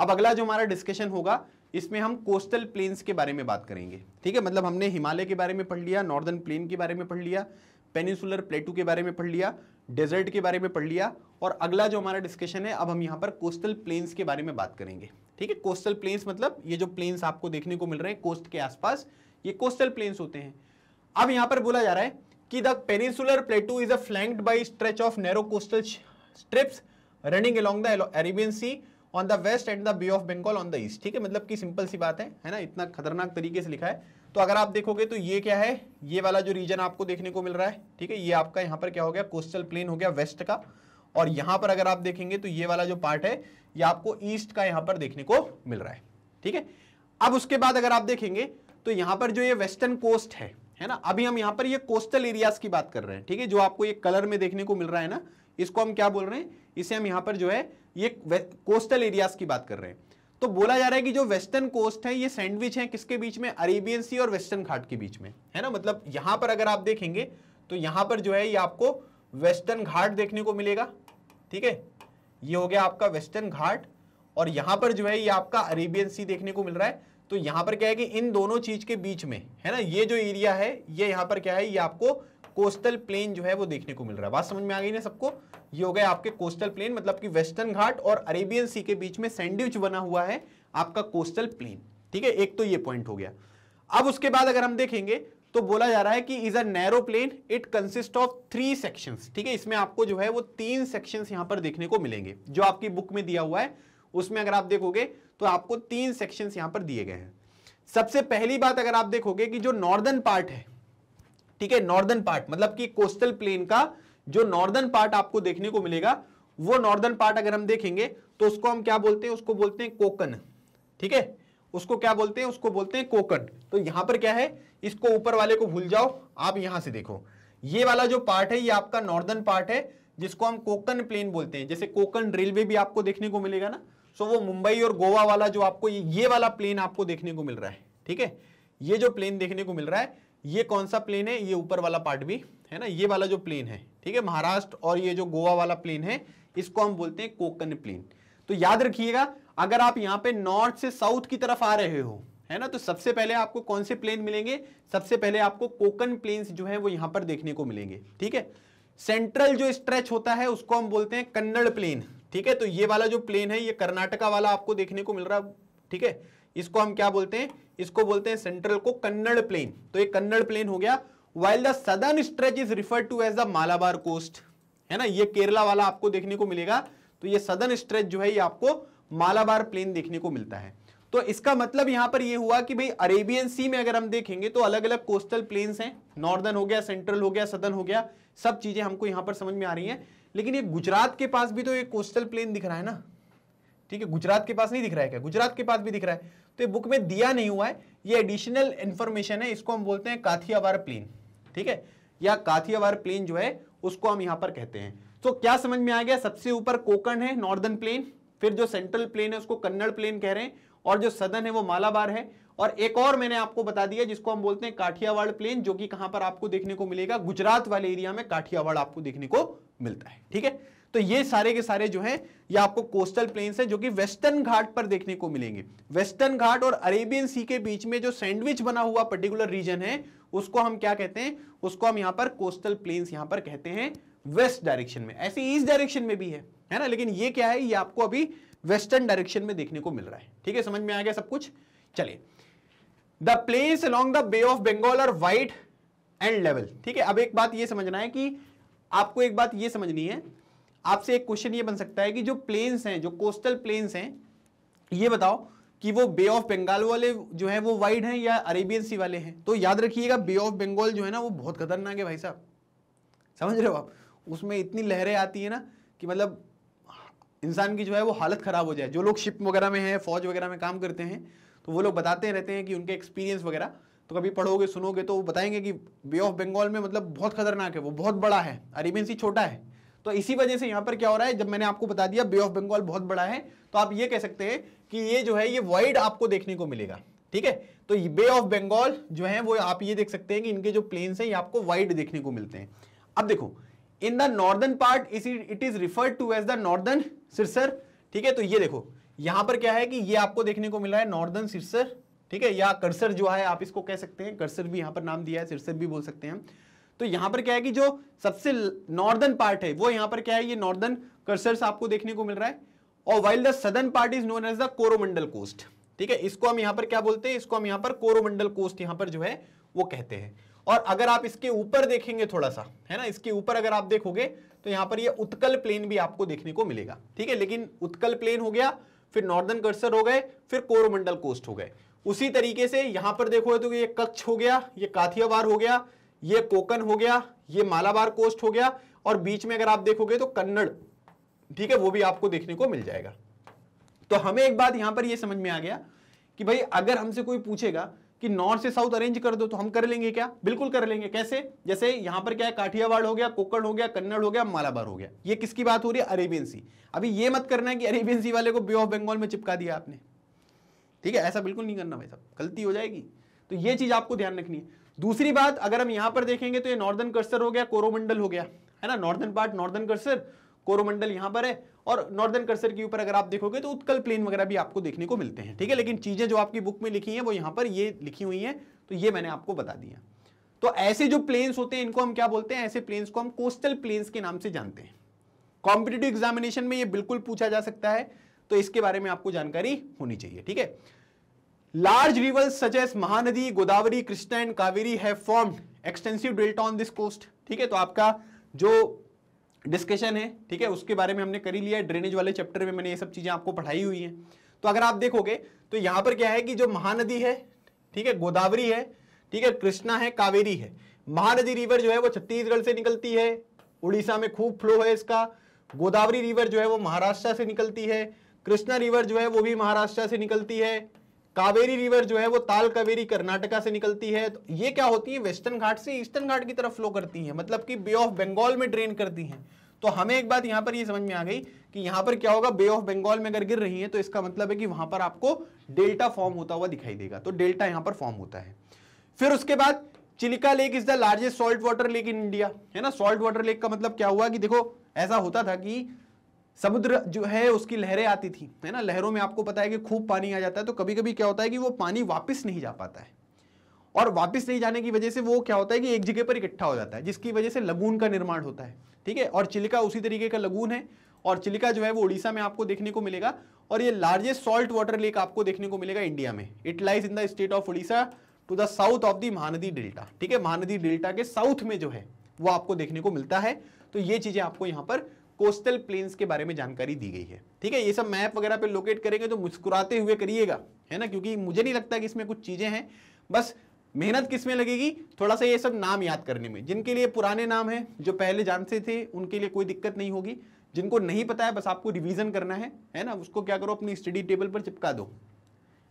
अब अगला जो हमारा डिस्कशन होगा इसमें हम कोस्टल प्लेन्स के बारे में बात करेंगे ठीक है मतलब हमने हिमालय के बारे में पढ़ लिया नॉर्दर्न प्लेन के बारे में पढ़ लिया पेनिसुलर प्लेटू के बारे में पढ़ लिया डेजर्ट के बारे में पढ़ लिया और अगला जो हमारा डिस्कशन है अब हम यहाँ पर कोस्टल प्लेन्स के बारे में बात करेंगे ठीक है कोस्टल प्लेन्स मतलब ये जो प्लेन्स आपको देखने को मिल रहे हैं कोस्ट के आसपास ये कोस्टल प्लेन्स होते हैं अब यहाँ पर बोला जा रहा है कि the peninsular plateau is a flanked by stretch of narrow coastal strips running along the Arabian Sea on the west and the Bay of Bengal on the east ठीक है मतलब कि सिंपल सी बात है है ना इतना खतरनाक तरीके से लिखा है तो अगर आप देखोगे तो ये क्या है ये वाला जो रीजन आपको देखने को मिल रहा है ठीक है ये आपका यहाँ पर क्या हो गया कोस्टल प्लेन हो गया वेस्ट का और यहाँ पर अगर आप देखेंगे तो ये वाला जो पार्ट है ये आपको ईस्ट का यहाँ पर देखने को मिल रहा है ठीक है अब उसके बाद अगर आप देखेंगे तो यहाँ पर जो ये वेस्टर्न कोस्ट है है ना अभी हम यहाँ पर ये कोस्टल एरियाज की बात कर रहे हैं ठीक है जो आपको ये कलर में देखने को मिल रहा है ना इसको हम क्या बोल रहे हैं इसे हम यहां पर जो है ये कोस्टल एरियाज की बात कर रहे हैं तो बोला जा रहा है कि जो वेस्टर्न कोस्ट है ये सैंडविच है किसके बीच में अरेबियन सी और वेस्टर्न घाट के बीच में है ना मतलब यहां पर अगर आप देखेंगे तो यहां पर जो है ये आपको वेस्टर्न घाट देखने को मिलेगा ठीक है ये हो गया आपका वेस्टर्न घाट और यहां पर जो है ये आपका अरेबियन सी देखने को मिल रहा है तो यहां पर क्या है कि इन दोनों चीज के बीच में है ना ये जो एरिया है ये यहां पर क्या है ये आपको कोस्टल प्लेन जो है वो देखने को मिल रहा है बात समझ में आ गई ना सबको ये हो गया आपके कोस्टल प्लेन मतलब कि वेस्टर्न घाट और अरेबियन सी के बीच में सैंडविच बना हुआ है आपका कोस्टल प्लेन ठीक है एक तो ये पॉइंट हो गया अब उसके बाद अगर हम देखेंगे तो बोला जा रहा है कि is a narrow plain it consist of three section ठीक है इसमें आपको जो है वो तीन सेक्शन यहां पर देखने को मिलेंगे जो आपकी बुक में दिया हुआ है उसमें अगर आप देखोगे तो आपको तीन सेक्शन यहां पर दिए गए हैं सबसे पहली बात अगर आप देखोगे कि जो नॉर्दर्न पार्ट है ठीक है नॉर्दर्न पार्ट मतलब कि कोस्टल प्लेन का जो नॉर्दर्न पार्ट आपको देखने को मिलेगा वो नॉर्दर्न पार्ट अगर हम देखेंगे तो उसको हम क्या बोलते हैं उसको बोलते हैं कोकन ठीक है उसको क्या बोलते हैं उसको बोलते हैं कोकन तो यहां पर क्या है इसको ऊपर वाले को भूल जाओ आप यहां से देखो ये वाला जो पार्ट है ये आपका नॉर्दर्न पार्ट है जिसको हम कोकन प्लेन बोलते हैं जैसे कोकन रेलवे भी आपको देखने को मिलेगा ना सो वो मुंबई और गोवा वाला जो आपको ये, ये वाला प्लेन आपको देखने को मिल रहा है ठीक है ये जो प्लेन देखने को मिल रहा है ये कौन सा प्लेन है ये ऊपर वाला पार्ट भी है ना ये वाला जो प्लेन है ठीक है महाराष्ट्र और ये जो गोवा वाला प्लेन है इसको हम बोलते हैं कोकन प्लेन तो याद रखिएगा अगर आप यहाँ पे नॉर्थ से साउथ की तरफ आ रहे हो है ना तो सबसे पहले आपको कौन से प्लेन मिलेंगे सबसे पहले आपको कोकन प्लेन जो है वो यहां पर देखने को मिलेंगे ठीक है सेंट्रल जो स्ट्रेच होता है उसको हम बोलते हैं कन्नड़ प्लेन ठीक है तो ये वाला जो प्लेन है ये कर्नाटका वाला आपको देखने को मिल रहा ठीक है इसको हम क्या बोलते हैं इसको बोलते हैं सेंट्रल को कन्नड़ प्लेन तो ये कन्नड़ प्लेन हो गया while the southern stretch is refer to as the Malabar Coast है ना ये केरला वाला आपको देखने को मिलेगा तो ये सदर्न स्ट्रेच जो है ये आपको मालाबार प्लेन देखने को मिलता है तो इसका मतलब यहां पर ये हुआ कि भाई अरेबियन सी में अगर हम देखेंगे तो अलग अलग कोस्टल प्लेन्स हैं नॉर्दर्न हो गया सेंट्रल हो गया सदर्न हो गया सब चीजें हमको यहां पर समझ में आ रही हैं लेकिन ये गुजरात के पास भी तो ये कोस्टल प्लेन दिख रहा है ना ठीक है गुजरात के पास नहीं दिख रहा है क्या गुजरात के पास भी दिख रहा है तो ये बुक में दिया नहीं हुआ है ये एडिशनल इन्फॉर्मेशन है इसको हम बोलते हैं काथियावार प्लेन ठीक है या काथियावार प्लेन जो है उसको हम यहाँ पर कहते हैं तो क्या समझ में आ गया सबसे ऊपर कोकण है नॉर्दर्न प्लेन फिर जो सेंट्रल प्लेन है उसको कन्नड़ प्लेन कह रहे हैं और जो सदन है वो मालाबार है और एक और मैंने आपको बता दिया जिसको हम बोलते हैं काठियावाड़ प्लेन जो कि कहां पर आपको देखने को मिलेगा गुजरात वाले एरिया में काठियावाड़ आपको देखने को मिलता है ठीक है तो ये सारे के सारे जो हैं ये आपको कोस्टल प्लेन्स हैं जो कि वेस्टर्न घाट पर देखने को मिलेंगे वेस्टर्न घाट और अरेबियन सी के बीच में जो सैंडविच बना हुआ पर्टिकुलर रीजन है उसको हम क्या कहते हैं उसको हम यहां पर कोस्टल प्लेन्स यहां पर कहते हैं वेस्ट डायरेक्शन में ऐसे ईस्ट डायरेक्शन में भी है है ना लेकिन ये क्या है ये आपको अभी वेस्टर्न डायरेक्शन में देखने को मिल रहा है ठीक है समझ में आ गया सब कुछ चलिए the plains along the Bay of Bengal are wide and level ठीक है अब एक बात यह समझना है कि आपको एक बात यह समझनी है आपसे एक क्वेश्चन ये बन सकता है कि जो प्लेन्स हैं जो कोस्टल प्लेन्स हैं ये बताओ कि वो बे ऑफ बंगाल वाले जो है वो वाइड हैं या अरेबियन सी वाले हैं तो याद रखिएगा बे ऑफ बंगाल जो है ना वो बहुत खतरनाक है भाई साहब समझ रहे हो आप उसमें इतनी लहरें आती है ना कि मतलब इंसान की जो है वो हालत ख़राब हो जाए जो लोग शिप वगैरह में हैं फौज वगैरह में काम करते हैं तो वो लोग बताते रहते हैं कि उनके एक्सपीरियंस वगैरह तो कभी पढ़ोगे सुनोगे तो वो बताएंगे कि बे ऑफ बंगाल में मतलब बहुत खतरनाक है वो बहुत बड़ा है अरेबियन सी छोटा है तो इसी वजह से यहाँ पर क्या हो रहा है जब मैंने आपको बता दिया बे ऑफ बंगाल बहुत बड़ा है तो आप ये कह सकते हैं कि ये जो है ये वाइड आपको देखने को मिलेगा ठीक है तो बे ऑफ बंगाल जो है वो आप ये देख सकते हैं कि इनके जो प्लेन्स हैं ये आपको वाइड देखने को मिलते हैं अब देखो in the northern part it is referred to as the Northern Circars ठीक है तो ये देखो यहां पर क्या है कि ये आपको देखने को मिला है नॉर्दर्न सिरसर ठीक है या कर्सर जो है आप इसको कह सकते हैं कर्सर भी यहां पर नाम दिया है सिरसर भी बोल सकते हैं तो यहां पर क्या है कि जो सबसे नॉर्दर्न पार्ट है वो यहां पर क्या है ये नॉर्दर्न कर्सर्स आपको देखने को मिल रहा है और while the southern part is known as the Coromandel Coast ठीक है इसको हम यहां पर क्या बोलते हैं इसको हम यहां पर कोरोमंडल कोस्ट यहां पर जो है वो कहते हैं और अगर आप इसके ऊपर देखेंगे थोड़ा सा है ना इसके ऊपर अगर आप देखोगे तो यहां पर ये उत्कल प्लेन भी आपको देखने को मिलेगा ठीक है लेकिन उत्कल प्लेन हो गया फिर नॉर्दर्न कर्सर हो गए फिर कोरोमंडल कोस्ट हो गए उसी तरीके से यहां पर देखो तो ये कच्छ हो गया ये काथियावार हो गया ये कोकन हो गया ये मालाबार कोस्ट हो गया और बीच में अगर आप देखोगे तो कन्नड़ ठीक है वो भी आपको देखने को मिल जाएगा तो हमें एक बात यहां पर यह समझ में आ गया कि भाई अगर हमसे कोई पूछेगा कि नॉर्थ से साउथ अरेंज कर दो तो हम कर लेंगे क्या बिल्कुल कर लेंगे कैसे जैसे यहां पर क्या है काठियावाड़ हो गया कोकड़ हो गया कन्नड़ हो गया मालाबार हो गया ये किसकी बात हो रही है अरेबियन सी अभी ये मत करना है कि अरेबियन सी वाले को बे ऑफ बंगाल में चिपका दिया आपने ठीक है ऐसा बिल्कुल नहीं करना भाई साहब गलती हो जाएगी तो ये चीज आपको ध्यान रखनी है दूसरी बात अगर हम यहां पर देखेंगे तो ये नॉर्दर्न कर्सर हो गया कोरोमंडल हो गया है ना नॉर्दर्न पार्ट नॉर्दर्न कर्सर कोरोमंडल यहां पर है और नॉर्दर्न कर्सर के ऊपर अगर आप देखोगे तो उत्कल प्लेन वगैरह भी आपको देखने को मिलते हैं ठीक है लेकिन चीजें जो आपकी बुक में लिखी हैं वो यहां पर ये लिखी हुई हैं तो ये मैंने आपको बता दिया तो ऐसे जो प्लेन्स होते हैं इनको हम क्या बोलते हैं ऐसे प्लेन्स को हम कोस्टल प्लेन्स के नाम से जानते हैं कॉम्पिटेटिव एग्जामिनेशन में ये बिल्कुल पूछा जा सकता है तो इसके बारे में आपको जानकारी होनी चाहिए ठीक है large rivers such Mahanadi Godavari Godavari, and Kaveri Kaveri form extensive extensive on this coast ठीक है तो आपका जो डिस्कशन है ठीक है उसके बारे में हमने कर ही लिया है ड्रेनेज वाले चैप्टर में मैंने ये सब चीज़ें आपको पढ़ाई हुई हैं तो अगर आप देखोगे तो यहाँ पर क्या है कि जो महानदी है ठीक है गोदावरी है ठीक है कृष्णा है कावेरी है महानदी रिवर जो है वो छत्तीसगढ़ से निकलती है उड़ीसा में खूब फ्लो है इसका गोदावरी रिवर जो है वो महाराष्ट्र से निकलती है कृष्णा रिवर जो है वो भी महाराष्ट्र से निकलती है कावेरी रिवर जो है वो ताल कावेरी कर्नाटका से निकलती है तो ये क्या होती है वेस्टर्न घाट से ईस्टर्न घाट की तरफ फ्लो करती है मतलब कि बे ऑफ बंगाल में ड्रेन करती है तो हमें एक बात यहां पर ये समझ में आ गई कि यहां पर क्या होगा बे ऑफ बंगाल में अगर गिर रही है तो इसका मतलब है कि वहां पर आपको डेल्टा फॉर्म होता हुआ दिखाई देगा तो डेल्टा यहां पर फॉर्म होता है फिर उसके बाद Chilika Lake is the largest salt water lake in India है ना सॉल्ट वाटर लेक का मतलब क्या हुआ कि देखो ऐसा होता था कि समुद्र जो है उसकी लहरें आती थी है ना लहरों में आपको पता है कि खूब पानी आ जाता है तो कभी कभी क्या होता है कि वो पानी वापस नहीं जा पाता है और वापस नहीं जाने की वजह से वो क्या होता है कि एक जगह पर इकट्ठा हो जाता है जिसकी वजह से लगून का निर्माण होता है ठीक है और चिलिका उसी तरीके का लगून है और चिलिका जो है वो उड़ीसा में आपको देखने को मिलेगा और ये लार्जेस्ट सॉल्ट वाटर लेक आपको देखने को मिलेगा इंडिया में it lies in the state of Orissa to the south of the Mahanadi delta ठीक है महानदी डेल्टा के साउथ में जो है वो आपको देखने को मिलता है तो ये चीज़ें आपको यहाँ पर कोस्टल प्लेन्स के बारे में जानकारी दी गई है ठीक है ये सब मैप वगैरह पे लोकेट करेंगे तो मुस्कुराते हुए करिएगा है ना क्योंकि मुझे नहीं लगता कि इसमें कुछ चीज़ें हैं बस मेहनत किस में लगेगी थोड़ा सा ये सब नाम याद करने में जिनके लिए पुराने नाम हैं जो पहले जानते थे उनके लिए कोई दिक्कत नहीं होगी जिनको नहीं पता है बस आपको रिविज़न करना है है ना उसको क्या करो अपनी स्टडी टेबल पर चिपका दो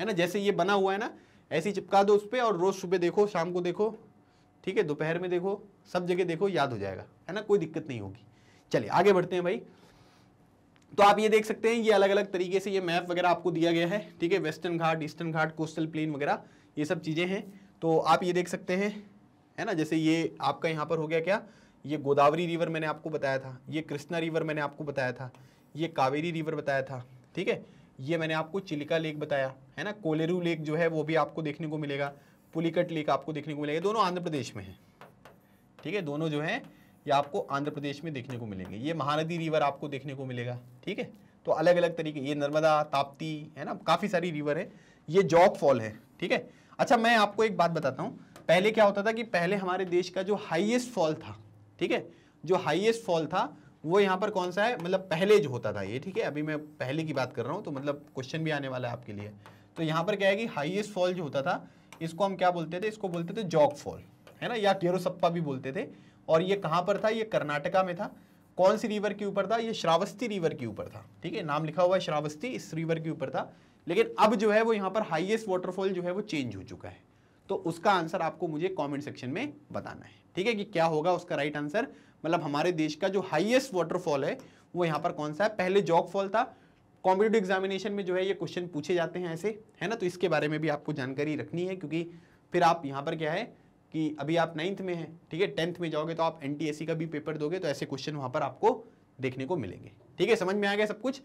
है ना जैसे ये बना हुआ है ना ऐसे ही चिपका दो उस पर और रोज़ सुबह देखो शाम को देखो ठीक है दोपहर में देखो सब जगह देखो याद हो जाएगा है ना कोई दिक्कत नहीं होगी चलिए आगे बढ़ते हैं भाई तो आप ये देख सकते हैं ये अलग अलग तरीके से ये मैप वगैरह आपको दिया गया है ठीक है Western Ghat Eastern Ghat coastal plain वगैरह ये सब चीज़ें हैं तो आप ये देख सकते हैं है ना जैसे ये आपका यहाँ पर हो गया क्या ये गोदावरी रिवर मैंने आपको बताया था ये कृष्णा रिवर मैंने आपको बताया था ये कावेरी रिवर बताया था ठीक है ये मैंने आपको चिलिका लेक बताया है ना कोलेरू लेक जो है वो भी आपको देखने को मिलेगा पुलिकट लेक आपको देखने को मिलेगा दोनों आंध्र प्रदेश में है ठीक है दोनों जो है ये आपको आंध्र प्रदेश में देखने को मिलेंगे ये महानदी रिवर आपको देखने को मिलेगा ठीक है तो अलग अलग तरीके ये नर्मदा ताप्ती है ना काफ़ी सारी रिवर है ये जॉक फॉल है ठीक है अच्छा मैं आपको एक बात बताता हूँ पहले क्या होता था कि पहले हमारे देश का जो हाइएस्ट फॉल था ठीक है जो हाइएस्ट फॉल था वो यहाँ पर कौन सा है मतलब पहले जो होता था ये ठीक है अभी मैं पहले की बात कर रहा हूँ तो मतलब क्वेश्चन भी आने वाला है आपके लिए तो यहाँ पर क्या है कि हाइएस्ट फॉल जो होता था इसको हम क्या बोलते थे इसको बोलते थे जॉक फॉल है ना या केरोसप्पा भी बोलते थे और ये कहाँ पर था ये कर्नाटका में था कौन सी रिवर के ऊपर था ये श्रावस्ती रिवर के ऊपर था ठीक है नाम लिखा हुआ है श्रावस्ती इस रिवर के ऊपर था लेकिन अब जो है वो यहाँ पर हाईएस्ट वाटरफॉल जो है वो चेंज हो चुका है तो उसका आंसर आपको मुझे कमेंट सेक्शन में बताना है ठीक है कि क्या होगा उसका राइट आंसर मतलब हमारे देश का जो हाईएस्ट वाटरफॉल है वो यहाँ पर कौन सा है पहले जॉक फॉल था कॉम्पिटेटिव एग्जामिनेशन में जो है ये क्वेश्चन पूछे जाते हैं ऐसे है ना तो इसके बारे में भी आपको जानकारी रखनी है क्योंकि फिर आप यहाँ पर क्या है कि अभी आप नाइन्थ में हैं ठीक है टेंथ में जाओगे तो आप एन का भी पेपर दोगे तो ऐसे क्वेश्चन वहाँ पर आपको देखने को मिलेंगे ठीक है समझ में आ गया सब कुछ